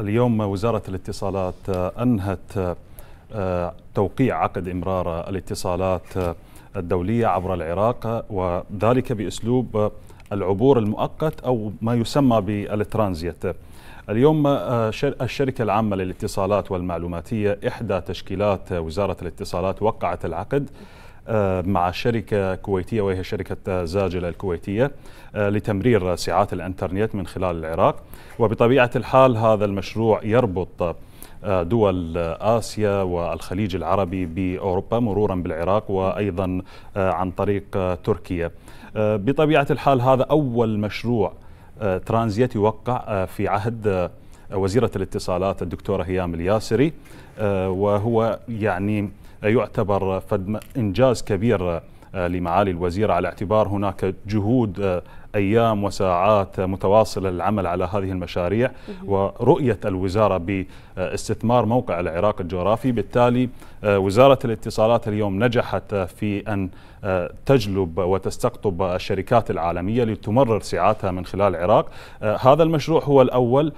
اليوم وزارة الاتصالات آه، أنهت آه، توقيع عقد إمرار الاتصالات آه، الدولية عبر العراق وذلك بأسلوب العبور المؤقت أو ما يسمى بالترانزيت اليوم الشركة العامة للاتصالات والمعلوماتية إحدى تشكيلات وزارة الاتصالات وقعت العقد آه، مع شركة كويتية وهي شركة زاجلة الكويتية آه، لتمرير سعات الانترنت من خلال العراق وبطبيعة الحال هذا المشروع يربط آه، دول آسيا والخليج العربي بأوروبا مرورا بالعراق وأيضا عن طريق تركيا بطبيعة الحال هذا أول مشروع ترانزيت يوقع في عهد وزيرة الاتصالات الدكتورة هيام الياسري وهو يعني يعتبر إنجاز كبير آه، لمعالي الوزير على اعتبار هناك جهود آه، أيام وساعات متواصلة للعمل على هذه المشاريع ورؤية الوزارة باستثمار موقع العراق الجغرافي بالتالي آه، وزارة الاتصالات اليوم نجحت آه، في أن آه، تجلب وتستقطب الشركات العالمية لتمرر سعاتها من خلال العراق هذا المشروع هو الأول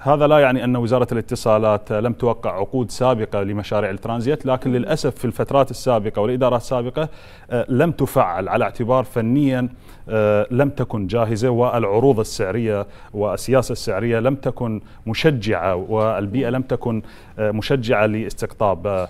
هذا لا يعني أن وزارة الاتصالات لم توقع عقود سابقة لمشاريع الترانزيت لكن للأسف في الفترات السابقة والإدارات السابقة لم تفعل على اعتبار فنيا لا لم تكن جاهزة والعروض السعرية والسياسة السعرية لم تكن مشجعة والبيئة لم تكن آه، مشجعة لاستقطاب آه،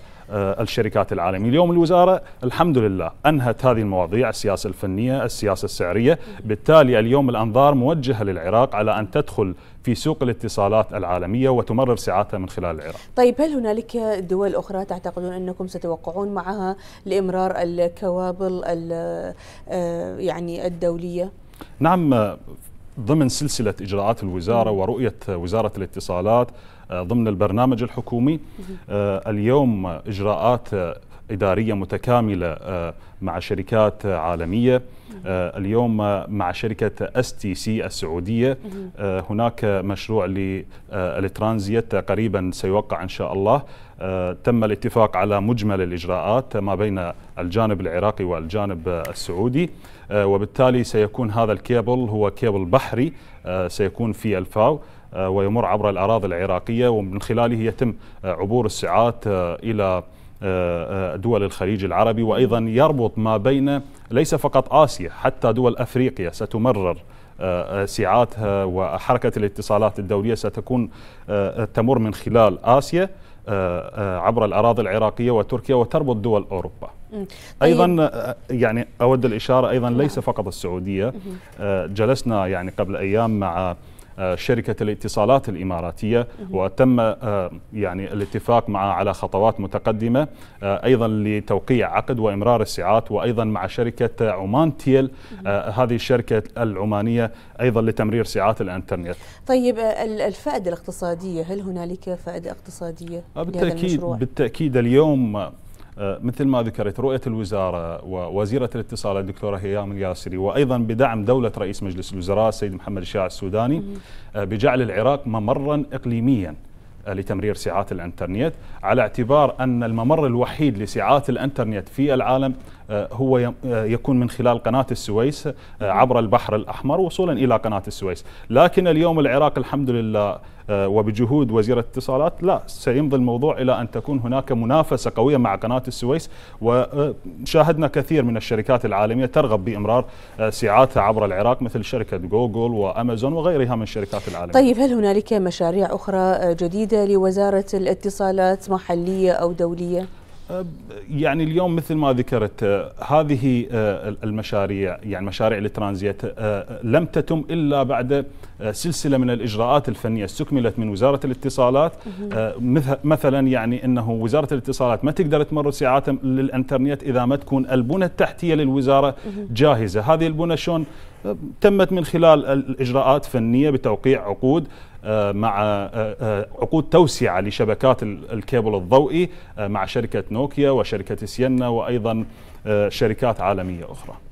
الشركات العالمية اليوم الوزارة الحمد لله أنهت هذه المواضيع السياسة الفنية السياسة السعرية بالتالي اليوم الأنظار موجهة للعراق على أن تدخل في سوق الاتصالات العالمية وتمرر سعاتها من خلال العراق طيب هل هنالك دول أخرى تعتقدون أنكم ستوقعون معها لإمرار الكوابل آه، يعني الدولية؟ نعم ضمن سلسلة إجراءات الوزارة ورؤية وزارة الاتصالات آه، ضمن البرنامج الحكومي آه، اليوم إجراءات آه، إدارية متكاملة آه، مع شركات عالمية آه، اليوم مع شركة اس تي سي السعودية آه، هناك مشروع للترانزيت قريبا سيوقع إن شاء الله تم الاتفاق على مجمل الإجراءات ما بين الجانب العراقي والجانب السعودي وبالتالي سيكون هذا الكيبل هو كيبل بحري سيكون في الفاو ويمر عبر الأراضي العراقية ومن خلاله يتم عبور الساعات إلى آه، آه، دول الخليج العربي وأيضا يربط ما بين ليس فقط آسيا حتى دول أفريقيا ستمرر آه، سعاتها وحركة الاتصالات الدولية ستكون تمر من خلال آسيا عبر الأراضي العراقية وتركيا وتربط دول أوروبا طيب. أيضا يعني أود الإشارة أيضا ليس نعم. فقط السعودية جلسنا يعني قبل أيام مع آه، شركة الاتصالات الإماراتية وتم آه، يعني الاتفاق معها على خطوات متقدمة آه، أيضا لتوقيع عقد وإمرار السعات وأيضا مع شركة عمان تيل هذه الشركة العمانية أيضا لتمرير سعات الإنترنت طيب الفائدة الاقتصادية هل هنالك فائدة اقتصادية بالتأكيد بالتأكيد اليوم آه، مثل ما ذكرت رؤية الوزارة ووزيرة الاتصال الدكتورة هيام الياسري وأيضا بدعم دولة رئيس مجلس الوزراء السيد محمد الشاع السوداني آه، بجعل العراق ممرا إقليميا آه، لتمرير سعات الانترنت على اعتبار أن الممر الوحيد لسعات الانترنت في العالم آه، هو آه، يكون من خلال قناة السويس آه، عبر البحر الأحمر وصولا إلى قناة السويس لكن اليوم العراق الحمد لله وبجهود وزير الاتصالات لا سيمضي الموضوع إلى أن تكون هناك منافسة قوية مع قناة السويس وشاهدنا كثير من الشركات العالمية ترغب بإمرار سعاتها عبر العراق مثل شركة جوجل وأمازون وغيرها من الشركات العالمية طيب هل هنالك مشاريع أخرى جديدة لوزارة الاتصالات محلية أو دولية؟ يعني اليوم مثل ما ذكرت آه، هذه آه، المشاريع يعني مشاريع الترانزيت آه، لم تتم الا بعد سلسله من الاجراءات الفنيه استكملت من وزاره الاتصالات مثلا يعني انه وزاره الاتصالات ما تقدر تمر ساعات للانترنت اذا ما تكون البنى التحتيه للوزاره جاهزه، هذه البنى شلون تمت من خلال الاجراءات فنيه بتوقيع عقود آه، مع آه، آه، عقود توسعة لشبكات الكابل الضوئي مع شركة نوكيا وشركة سينا وأيضا شركات عالمية أخرى